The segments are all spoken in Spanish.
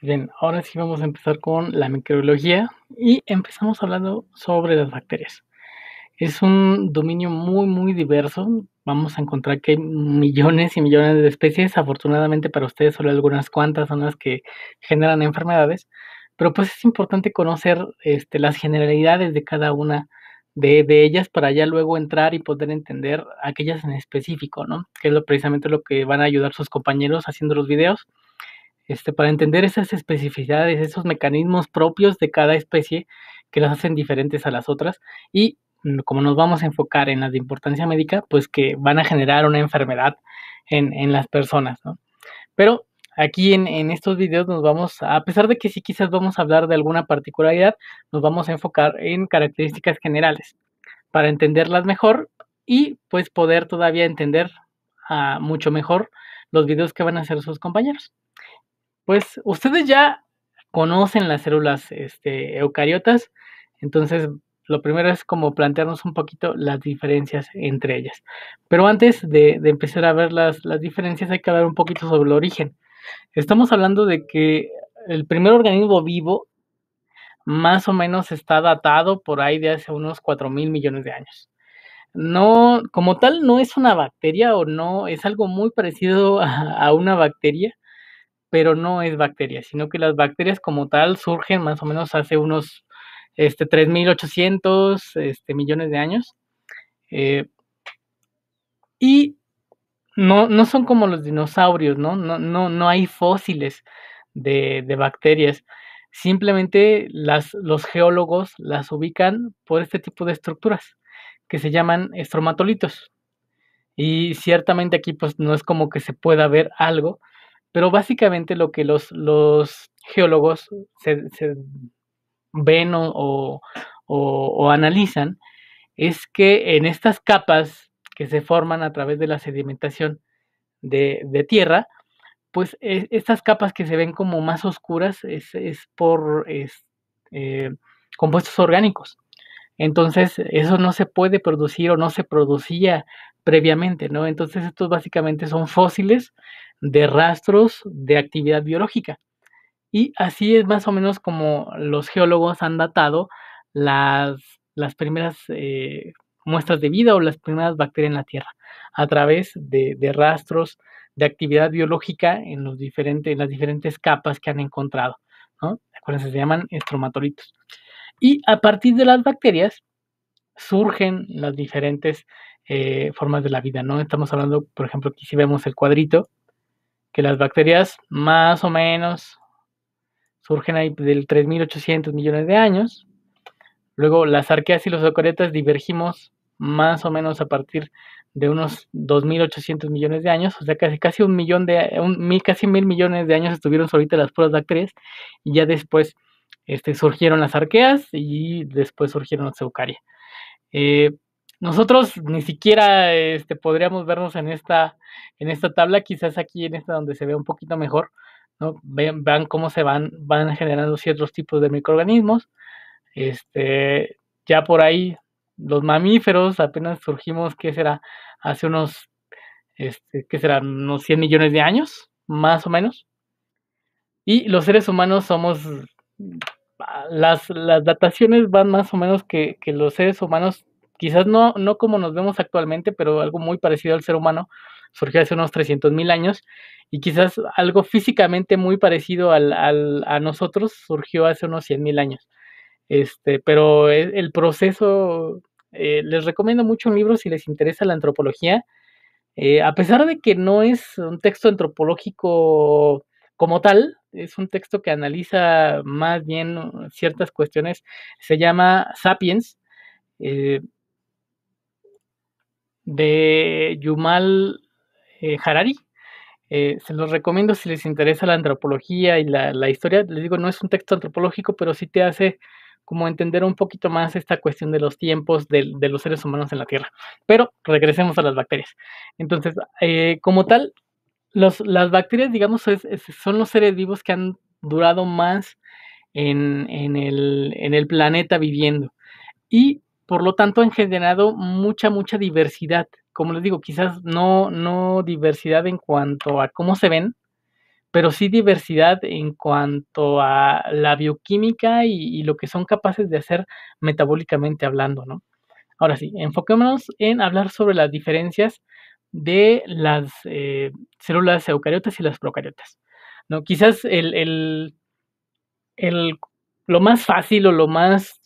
Bien, ahora sí vamos a empezar con la microbiología y empezamos hablando sobre las bacterias. Es un dominio muy, muy diverso. Vamos a encontrar que hay millones y millones de especies. Afortunadamente para ustedes solo algunas cuantas son las que generan enfermedades. Pero pues es importante conocer este, las generalidades de cada una de, de, ellas para ya luego entrar y poder entender aquellas en específico, ¿no? Que es lo, precisamente lo que van a ayudar sus compañeros haciendo los videos este, para entender esas especificidades, esos mecanismos propios de cada especie que las hacen diferentes a las otras y mm, como nos vamos a enfocar en las de importancia médica, pues que van a generar una enfermedad en, las personas, Pero aquí en, estos videos nos vamos, a pesar de que sí quizás vamos a hablar de alguna particularidad, nos vamos a enfocar en características generales para entenderlas mejor y pues poder todavía entender ah, mucho mejor los videos que van a hacer sus compañeros pues ustedes ya conocen las células este, eucariotas, entonces lo primero es como plantearnos un poquito las diferencias entre ellas. Pero antes de, empezar a ver las, diferencias hay que hablar un poquito sobre el origen. Estamos hablando de que el primer organismo vivo más o menos está datado por ahí de hace unos 4 mil millones de años. No, como tal, no es una bacteria o no, es algo muy parecido a una bacteria, pero no es bacteria, sino que las bacterias como tal surgen más o menos hace unos este, 3.800 este, millones de años. Eh, y no, no son como los dinosaurios, ¿no? No, no, hay fósiles de, bacterias. Simplemente las, los geólogos las ubican por este tipo de estructuras que se llaman estromatolitos. Y ciertamente aquí pues no es como que se pueda ver algo, pero básicamente lo que los, geólogos se, ven o, analizan es que en estas capas que se forman a través de la sedimentación de, tierra, pues e, estas capas que se ven como más oscuras es, por eh, compuestos orgánicos. Entonces, eso no se puede producir o no se producía previamente, ¿no? Entonces, estos básicamente son fósiles de rastros de actividad biológica. Y así es más o menos como los geólogos han datado las, primeras eh, muestras de vida o las primeras bacterias en la Tierra, a través de, rastros de actividad biológica en, los diferentes, en las diferentes capas que han encontrado. ¿no? Acuérdense, se llaman estromatolitos. Y a partir de las bacterias surgen las diferentes eh, formas de la vida, ¿no? Estamos hablando, por ejemplo, aquí si vemos el cuadrito, que las bacterias más o menos surgen ahí del 3.800 millones de años. Luego las arqueas y los eucariotas divergimos más o menos a partir de unos 2.800 millones de años, o sea, casi, casi un millón de, un, mil, casi mil millones de años estuvieron solitas las puras bacterias, y ya después este, surgieron las arqueas y después surgieron las eucaria. Eh, nosotros ni siquiera este, podríamos vernos en esta, en esta tabla, quizás aquí en esta donde se ve un poquito mejor, ¿no? Vean, cómo se van, van generando ciertos tipos de microorganismos. Este, ya por ahí los mamíferos apenas surgimos, ¿qué será? Hace unos, este, ¿qué Unos 100 millones de años, más o menos. Y los seres humanos somos las, dataciones van más o menos que, los seres humanos, quizás no, no como nos vemos actualmente, pero algo muy parecido al ser humano, surgió hace unos 300.000 años y quizás algo físicamente muy parecido al, a nosotros surgió hace unos 100.000 años. Este, pero e, el proceso, eh, les recomiendo mucho un libro si les interesa la antropología, eh, a pesar de que no es un texto antropológico como tal, es un texto que analiza más bien ciertas cuestiones. Se llama Sapiens, eh, de Yumal eh, Harari. Eh, se los recomiendo si les interesa la antropología y la, historia. Les digo, no es un texto antropológico, pero sí te hace como entender un poquito más esta cuestión de los tiempos de los seres humanos en la Tierra. Pero regresemos a las bacterias. Entonces, como tal, las bacterias, digamos, son los seres vivos que han durado más en, el, planeta viviendo. Y por lo tanto han generado mucha, mucha diversidad. Como les digo, quizás no, diversidad en cuanto a cómo se ven, pero sí diversidad en cuanto a la bioquímica y, y lo que son capaces de hacer metabólicamente hablando, ¿no? Ahora sí, enfoquémonos en hablar sobre las diferencias de las eh, células eucariotas y las procariotas. ¿no? Quizás lo más fácil o lo más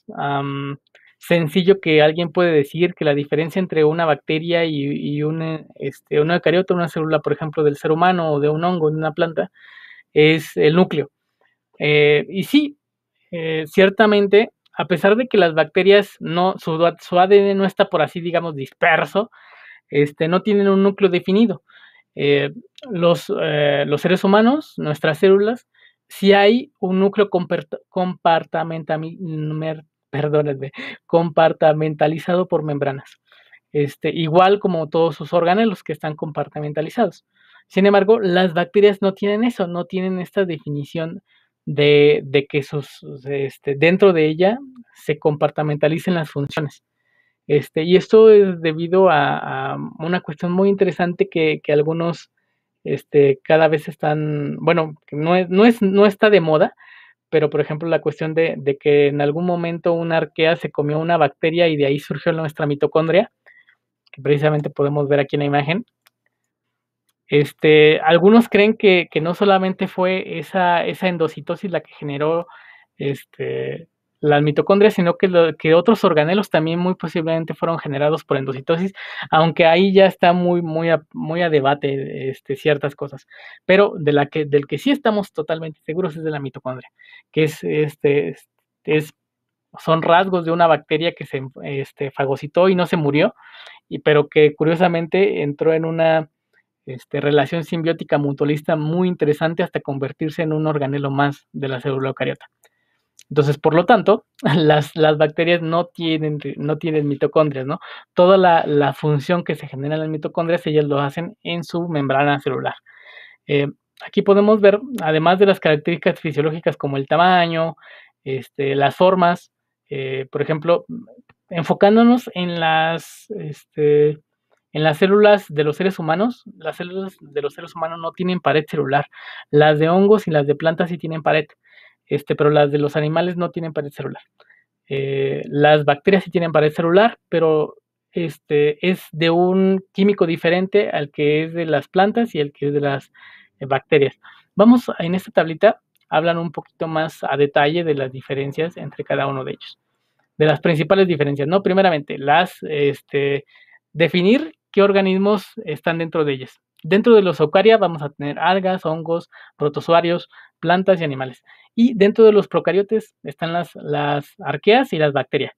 sencillo que alguien puede decir que la diferencia entre una bacteria y, eh, este, una eucariota, una célula, por ejemplo, del ser humano o de un hongo, de una planta, es el núcleo. Eh, y sí, ciertamente, a pesar de que las bacterias no, su ADN no está por así, digamos, disperso, este, no tienen un núcleo definido. Eh, los, eh, los, seres humanos, nuestras células, sí hay un núcleo compartamentalizado por membranas, este, igual como todos sus órganos que están compartamentalizados. Sin embargo, las bacterias no tienen eso, no tienen esta definición de, que sus, este, dentro de ella se compartamentalicen las funciones. Este, y esto es debido a, una cuestión muy interesante que, algunos este, cada vez están, bueno, no, no, está de moda, pero por ejemplo la cuestión de, que en algún momento una arquea se comió una bacteria y de ahí surgió nuestra mitocondria, que precisamente podemos ver aquí en la imagen. Este, algunos creen que, no solamente fue esa, esa endocitosis la que generó las mitocondrias, sino que, que otros organelos también muy posiblemente fueron generados por endocitosis, aunque ahí ya está muy, muy a, muy a debate este, ciertas cosas. Pero de la que, del que sí estamos totalmente seguros es de la mitocondria, que es, este, es, son rasgos de una bacteria que se este, fagocitó y no se murió, y, pero que curiosamente entró en una este, relación simbiótica mutualista muy interesante hasta convertirse en un organelo más de la célula eucariota. Entonces, por lo tanto, las, bacterias no tienen, mitocondrias, ¿no? Toda la, función que se genera en las mitocondrias, ellas lo hacen en su membrana celular. Eh, aquí podemos ver, además de las características fisiológicas como el tamaño, este, las formas, eh, por ejemplo, enfocándonos en las, este, en las células de los seres humanos, las células de los seres humanos no tienen pared celular. Las de hongos y las de plantas sí tienen pared este, pero las de los animales no tienen pared celular. Eh, las bacterias sí tienen pared celular, pero este, es de un químico diferente al que es de las plantas y al que es de las eh, bacterias. Vamos en esta tablita, hablan un poquito más a detalle de las diferencias entre cada uno de ellos. De las principales diferencias, ¿no? Primeramente, las, este, definir qué organismos están dentro de ellas. Dentro de los eucaria vamos a tener algas, hongos, protozoarios, plantas y animales. Y dentro de los procariotes están las, arqueas y las bacterias.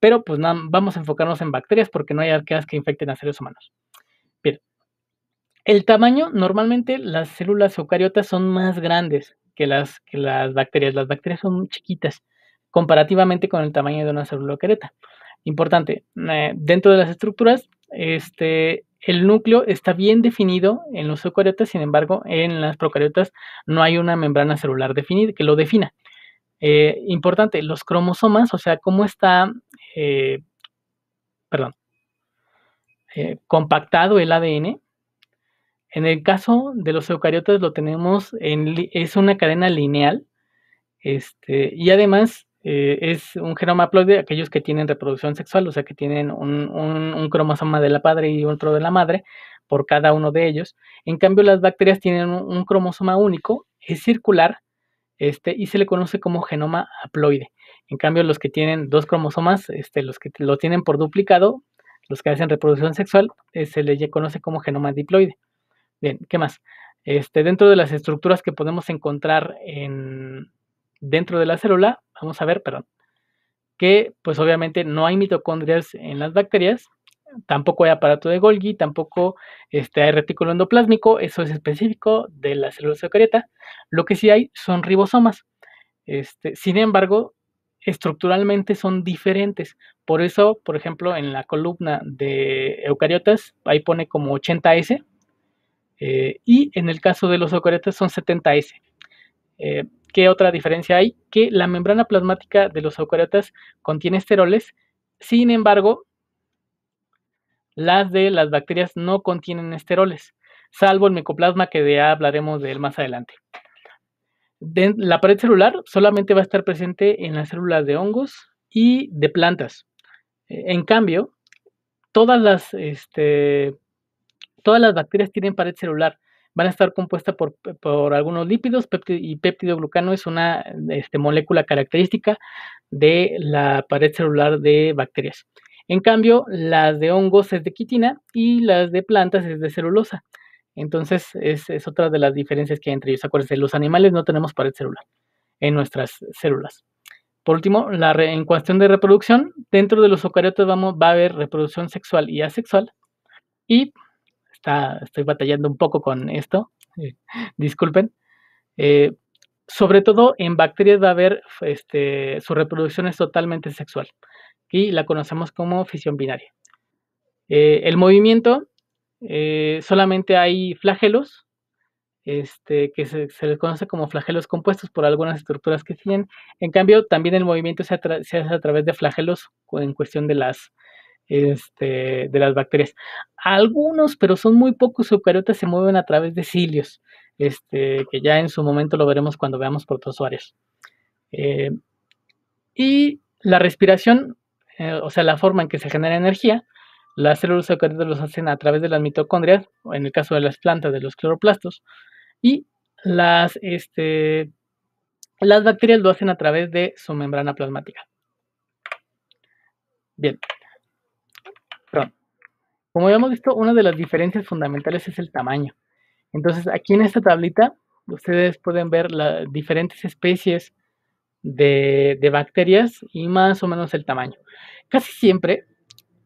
Pero pues vamos a enfocarnos en bacterias porque no hay arqueas que infecten a seres humanos. Bien. El tamaño, normalmente las células eucariotas son más grandes que las, bacterias. Las bacterias son chiquitas comparativamente con el tamaño de una célula eucariota. Importante, eh, dentro de las estructuras, este, el núcleo está bien definido en los eucariotas, sin embargo, en las procariotas no hay una membrana celular definida que lo defina. Eh, importante, los cromosomas, o sea, cómo está, eh, perdón, eh, compactado el ADN. En el caso de los eucariotas lo tenemos en, es una cadena lineal, este, y además eh, es un genoma haploide, aquellos que tienen reproducción sexual, o sea, que tienen un, cromosoma de la padre y otro de la madre por cada uno de ellos. En cambio, las bacterias tienen un, cromosoma único, es circular, este, y se le conoce como genoma haploide. En cambio, los que tienen dos cromosomas, este, los que lo tienen por duplicado, los que hacen reproducción sexual, eh, se le conoce como genoma diploide. Bien, ¿qué más? Este, dentro de las estructuras que podemos encontrar en, dentro de la célula, vamos a ver, perdón, que pues obviamente no hay mitocondrias en las bacterias, tampoco hay aparato de Golgi, tampoco este, hay retículo endoplásmico, eso es específico de la célula eucariota. Lo que sí hay son ribosomas. Este, sin embargo, estructuralmente son diferentes. Por eso, por ejemplo, en la columna de eucariotas, ahí pone como 80S, eh, y en el caso de los eucariotas son 70S. Eh, ¿Qué otra diferencia hay? Que la membrana plasmática de los eucariotas contiene esteroles, sin embargo, las de las bacterias no contienen esteroles, salvo el micoplasma que ya hablaremos de él más adelante. la pared celular solamente va a estar presente en las células de hongos y de plantas. En cambio, todas las este, bacterias tienen pared celular, van a estar compuestas por, algunos lípidos y peptidoglucano es una este, molécula característica de la pared celular de bacterias. En cambio, las de hongos es de quitina y las de plantas es de celulosa. Entonces, es, otra de las diferencias que hay entre ellos. Acuérdense, los animales no tenemos pared celular en nuestras células. Por último, la en cuestión de reproducción, dentro de los eucariotas vamos, va a haber reproducción sexual y asexual. Y estoy batallando un poco con esto, eh, disculpen. Eh, sobre todo en bacterias va a haber, este, su reproducción es totalmente sexual y la conocemos como fisión binaria. Eh, el movimiento, solamente hay flagelos, este, que se, les conoce como flagelos compuestos por algunas estructuras que tienen. En cambio, también el movimiento se hace a través de flagelos en cuestión de las este, de las bacterias. Algunos, pero son muy pocos eucariotas, se mueven a través de cilios, este, que ya en su momento lo veremos cuando veamos protozoarios. Eh, y la respiración, eh, o sea, la forma en que se genera energía, las células eucariotas los hacen a través de las mitocondrias, o en el caso de las plantas, de los cloroplastos, y las, este, las bacterias lo hacen a través de su membrana plasmática. Bien, como ya hemos visto, una de las diferencias fundamentales es el tamaño. Entonces, aquí en esta tablita, ustedes pueden ver las diferentes especies de, bacterias y más o menos el tamaño. Casi siempre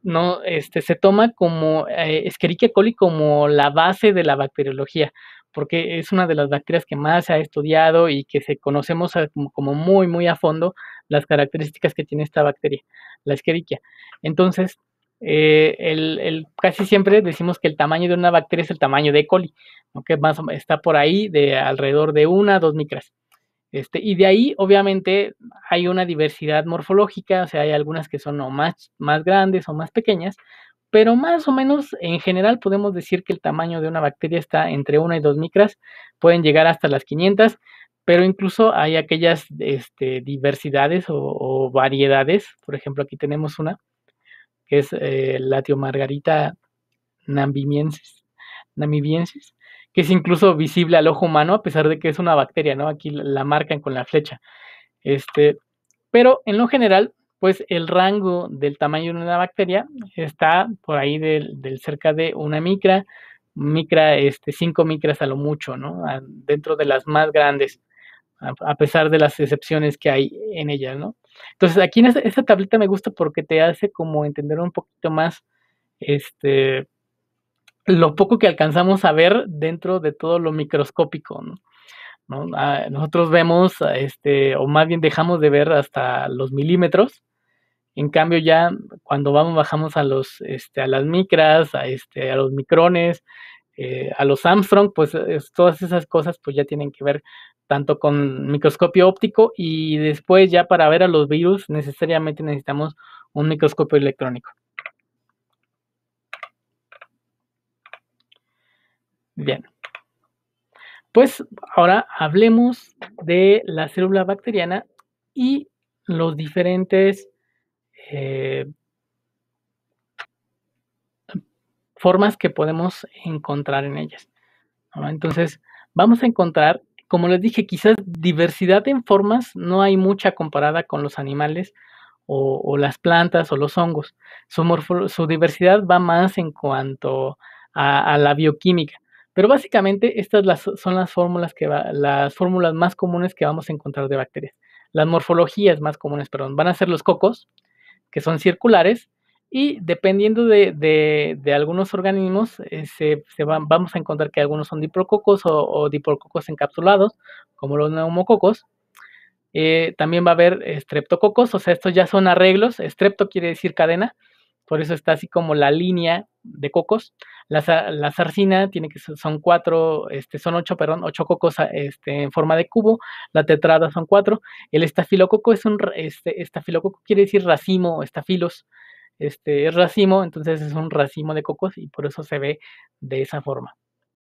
no, este, se toma como eh, Escherichia coli como la base de la bacteriología, porque es una de las bacterias que más se ha estudiado y que se conocemos eh, como, muy, muy a fondo las características que tiene esta bacteria, la Escherichia. Entonces, eh, el, casi siempre decimos que el tamaño de una bacteria es el tamaño de E. coli, que más está por ahí de alrededor de una a dos micras. Este, y de ahí, obviamente, hay una diversidad morfológica, o sea, hay algunas que son más, más grandes o más pequeñas, pero más o menos en general podemos decir que el tamaño de una bacteria está entre una y dos micras, pueden llegar hasta las 500, pero incluso hay aquellas este, diversidades o variedades, por ejemplo, aquí tenemos una, que es eh, la namibiensis, que es incluso visible al ojo humano a pesar de que es una bacteria, ¿no? Aquí la marcan con la flecha. Este, pero en lo general, pues el rango del tamaño de una bacteria está por ahí del, cerca de una micra, micra, este, cinco micras a lo mucho, ¿no? dentro de las más grandes, a, pesar de las excepciones que hay en ellas, ¿no? Entonces, aquí en esta, tableta me gusta porque te hace como entender un poquito más este, lo poco que alcanzamos a ver dentro de todo lo microscópico, ¿no? Ah, nosotros vemos, este, o más bien dejamos de ver hasta los milímetros. En cambio, ya cuando vamos, bajamos a los, este, a las micras, a, este, a los micrones, eh, a los Armstrong, pues todas esas cosas pues ya tienen que ver tanto con microscopio óptico y después ya para ver a los virus necesariamente necesitamos un microscopio electrónico. Bien. Pues ahora hablemos de la célula bacteriana y los diferentes eh, formas que podemos encontrar en ellas. Entonces, vamos a encontrar, como les dije, quizás diversidad en formas, no hay mucha comparada con los animales o, las plantas o los hongos. Su, su diversidad va más en cuanto a, la bioquímica. Pero básicamente estas son las fórmulas, que las fórmulas más comunes que vamos a encontrar de bacterias. Las morfologías más comunes, perdón, van a ser los cocos, que son circulares, y dependiendo de, algunos organismos, eh, vamos a encontrar que algunos son diprococos o, o encapsulados, como los neumococos. Eh, también va a haber estreptococos, o sea, estos ya son arreglos. Estrepto quiere decir cadena, por eso está así como la línea de cocos. La, la sarcina tiene que son cuatro, este, son ocho, perdón, ocho cocos este, en forma de cubo. La tetrada son cuatro. El estafilococo es un este, estafilococo quiere decir racimo o estafilos este, es racimo, entonces es un racimo de cocos y por eso se ve de esa forma.